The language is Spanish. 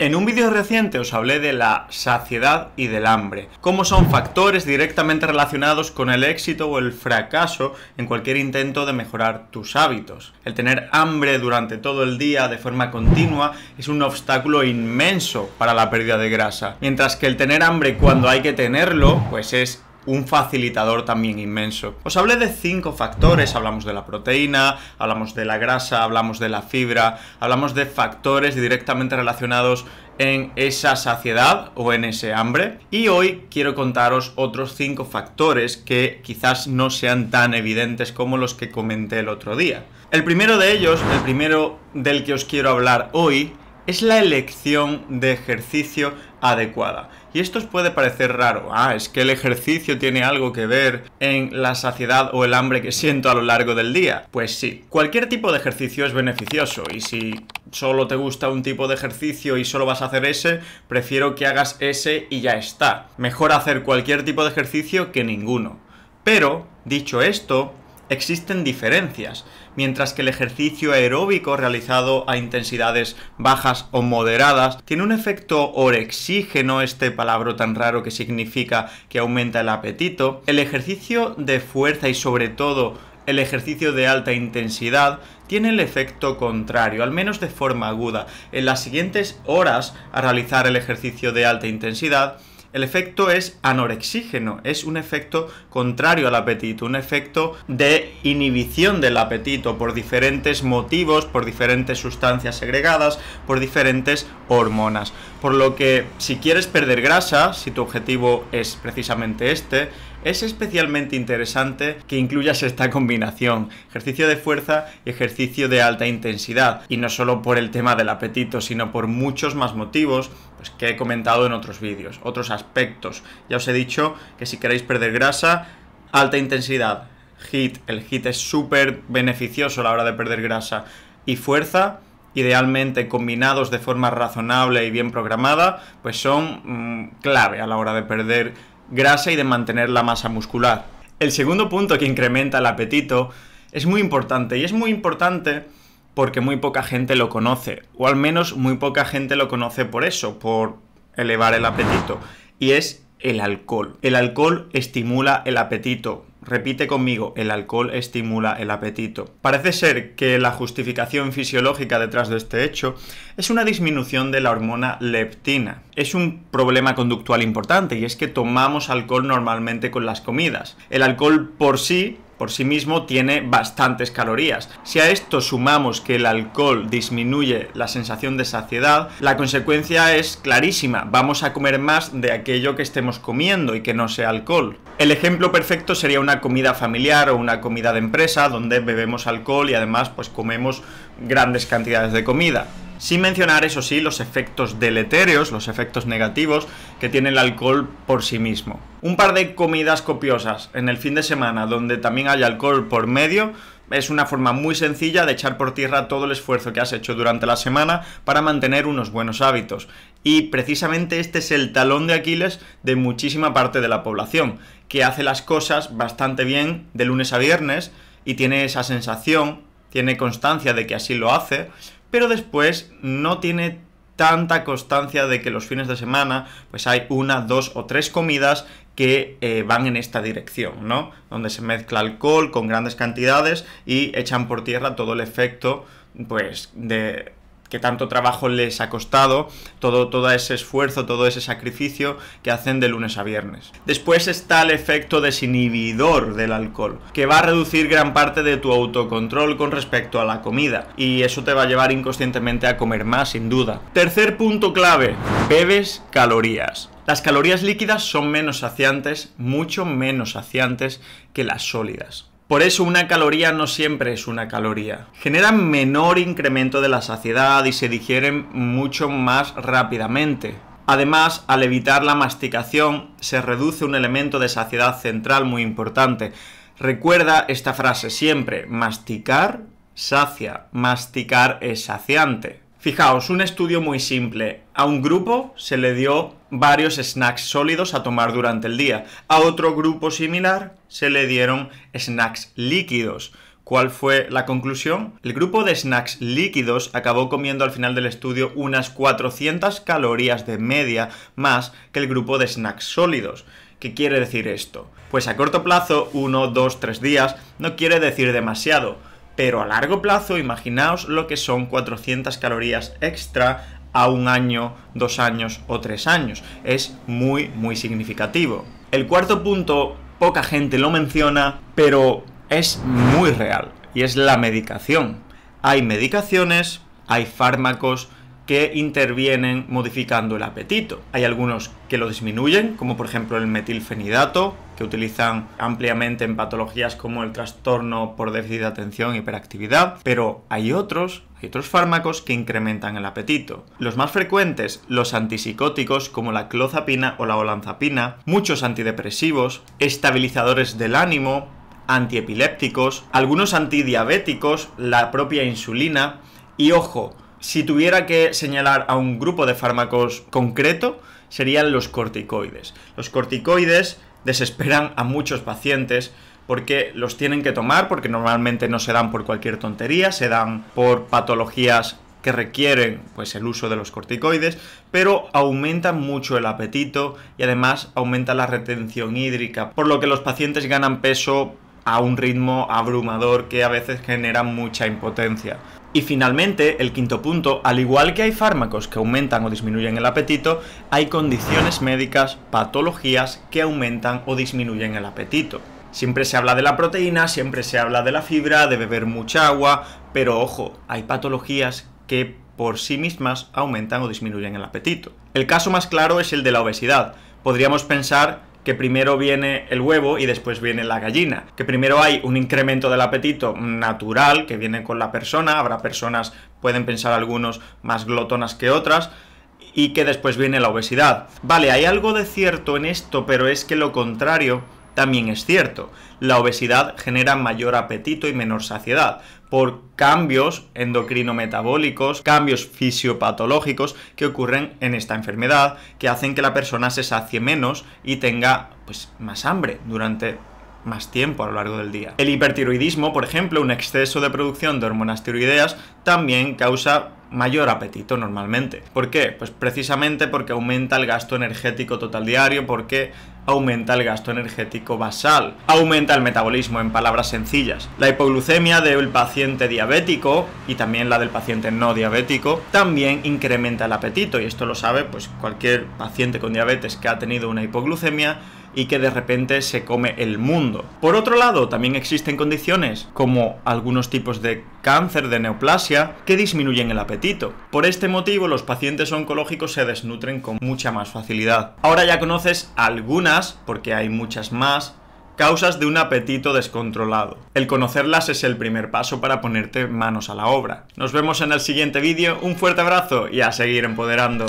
En un vídeo reciente os hablé de la saciedad y del hambre, cómo son factores directamente relacionados con el éxito o el fracaso en cualquier intento de mejorar tus hábitos. El tener hambre durante todo el día de forma continua es un obstáculo inmenso para la pérdida de grasa, mientras que el tener hambre cuando hay que tenerlo, pues es un facilitador también inmenso. Os hablé de cinco factores, hablamos de la proteína, hablamos de la grasa, hablamos de la fibra, hablamos de factores directamente relacionados en esa saciedad o en ese hambre. Y hoy quiero contaros otros cinco factores que quizás no sean tan evidentes como los que comenté el otro día. El primero de ellos, el primero del que os quiero hablar hoy, es la elección de ejercicio adecuada. Y esto os puede parecer raro. Ah, es que el ejercicio tiene algo que ver en la saciedad o el hambre que siento a lo largo del día. Pues sí, cualquier tipo de ejercicio es beneficioso y si solo te gusta un tipo de ejercicio y solo vas a hacer ese, prefiero que hagas ese y ya está. Mejor hacer cualquier tipo de ejercicio que ninguno. Pero, dicho esto, existen diferencias, mientras que el ejercicio aeróbico realizado a intensidades bajas o moderadas tiene un efecto orexígeno, este palabra tan raro que significa que aumenta el apetito, el ejercicio de fuerza y sobre todo el ejercicio de alta intensidad tiene el efecto contrario, al menos de forma aguda. En las siguientes horas a realizar el ejercicio de alta intensidad, el efecto es anorexígeno, es un efecto contrario al apetito, un efecto de inhibición del apetito por diferentes motivos, por diferentes sustancias segregadas, por diferentes hormonas. Por lo que si quieres perder grasa, si tu objetivo es precisamente este, es especialmente interesante que incluyas esta combinación, ejercicio de fuerza y ejercicio de alta intensidad, y no solo por el tema del apetito, sino por muchos más motivos pues, que he comentado en otros vídeos, otros aspectos. Ya os he dicho que si queréis perder grasa, alta intensidad, HIT, el HIT es súper beneficioso a la hora de perder grasa, y fuerza, idealmente combinados de forma razonable y bien programada, pues son mm, clave a la hora de perder grasa y de mantener la masa muscular. El segundo punto que incrementa el apetito es muy importante y es muy importante porque muy poca gente lo conoce, o al menos muy poca gente lo conoce por eso, por elevar el apetito, y es el alcohol. El alcohol estimula el apetito, Repite conmigo, el alcohol estimula el apetito. Parece ser que la justificación fisiológica detrás de este hecho es una disminución de la hormona leptina. Es un problema conductual importante y es que tomamos alcohol normalmente con las comidas. El alcohol por sí por sí mismo tiene bastantes calorías. Si a esto sumamos que el alcohol disminuye la sensación de saciedad, la consecuencia es clarísima, vamos a comer más de aquello que estemos comiendo y que no sea alcohol. El ejemplo perfecto sería una comida familiar o una comida de empresa donde bebemos alcohol y además pues comemos grandes cantidades de comida. Sin mencionar, eso sí, los efectos deletéreos, los efectos negativos que tiene el alcohol por sí mismo. Un par de comidas copiosas en el fin de semana donde también hay alcohol por medio es una forma muy sencilla de echar por tierra todo el esfuerzo que has hecho durante la semana para mantener unos buenos hábitos. Y precisamente este es el talón de Aquiles de muchísima parte de la población, que hace las cosas bastante bien de lunes a viernes y tiene esa sensación, tiene constancia de que así lo hace, pero después no tiene tanta constancia de que los fines de semana pues hay una, dos o tres comidas que eh, van en esta dirección, ¿no? Donde se mezcla alcohol con grandes cantidades y echan por tierra todo el efecto pues de que tanto trabajo les ha costado, todo, todo ese esfuerzo, todo ese sacrificio que hacen de lunes a viernes. Después está el efecto desinhibidor del alcohol, que va a reducir gran parte de tu autocontrol con respecto a la comida, y eso te va a llevar inconscientemente a comer más, sin duda. Tercer punto clave, bebes calorías. Las calorías líquidas son menos saciantes, mucho menos saciantes que las sólidas. Por eso una caloría no siempre es una caloría. Generan menor incremento de la saciedad y se digieren mucho más rápidamente. Además, al evitar la masticación, se reduce un elemento de saciedad central muy importante. Recuerda esta frase siempre, masticar sacia, masticar es saciante. Fijaos, un estudio muy simple. A un grupo se le dio varios snacks sólidos a tomar durante el día. A otro grupo similar se le dieron snacks líquidos. ¿Cuál fue la conclusión? El grupo de snacks líquidos acabó comiendo al final del estudio unas 400 calorías de media más que el grupo de snacks sólidos. ¿Qué quiere decir esto? Pues a corto plazo, 1, 2, 3 días, no quiere decir demasiado pero a largo plazo imaginaos lo que son 400 calorías extra a un año, dos años o tres años. Es muy, muy significativo. El cuarto punto, poca gente lo menciona, pero es muy real, y es la medicación. Hay medicaciones, hay fármacos que intervienen modificando el apetito. Hay algunos que lo disminuyen, como por ejemplo el metilfenidato, utilizan ampliamente en patologías como el trastorno por déficit de atención y hiperactividad, pero hay otros, hay otros fármacos que incrementan el apetito. Los más frecuentes, los antipsicóticos como la clozapina o la olanzapina, muchos antidepresivos, estabilizadores del ánimo, antiepilépticos, algunos antidiabéticos, la propia insulina y ojo, si tuviera que señalar a un grupo de fármacos concreto, serían los corticoides. Los corticoides desesperan a muchos pacientes porque los tienen que tomar, porque normalmente no se dan por cualquier tontería, se dan por patologías que requieren pues el uso de los corticoides, pero aumentan mucho el apetito y además aumenta la retención hídrica, por lo que los pacientes ganan peso a un ritmo abrumador que a veces genera mucha impotencia. Y finalmente, el quinto punto, al igual que hay fármacos que aumentan o disminuyen el apetito, hay condiciones médicas, patologías que aumentan o disminuyen el apetito. Siempre se habla de la proteína, siempre se habla de la fibra, de beber mucha agua, pero ojo, hay patologías que por sí mismas aumentan o disminuyen el apetito. El caso más claro es el de la obesidad. Podríamos pensar que primero viene el huevo y después viene la gallina. Que primero hay un incremento del apetito natural que viene con la persona, habrá personas, pueden pensar algunos, más glotonas que otras, y que después viene la obesidad. Vale, hay algo de cierto en esto, pero es que lo contrario también es cierto. La obesidad genera mayor apetito y menor saciedad por cambios endocrinometabólicos, cambios fisiopatológicos que ocurren en esta enfermedad, que hacen que la persona se sacie menos y tenga pues más hambre durante más tiempo a lo largo del día. El hipertiroidismo, por ejemplo, un exceso de producción de hormonas tiroideas, también causa mayor apetito normalmente. ¿Por qué? Pues precisamente porque aumenta el gasto energético total diario, porque aumenta el gasto energético basal, aumenta el metabolismo, en palabras sencillas. La hipoglucemia del paciente diabético y también la del paciente no diabético también incrementa el apetito y esto lo sabe pues cualquier paciente con diabetes que ha tenido una hipoglucemia y que de repente se come el mundo. Por otro lado, también existen condiciones como algunos tipos de cáncer de neoplasia que disminuyen el apetito. Por este motivo, los pacientes oncológicos se desnutren con mucha más facilidad. Ahora ya conoces algunas, porque hay muchas más, causas de un apetito descontrolado. El conocerlas es el primer paso para ponerte manos a la obra. Nos vemos en el siguiente vídeo, un fuerte abrazo y a seguir empoderando.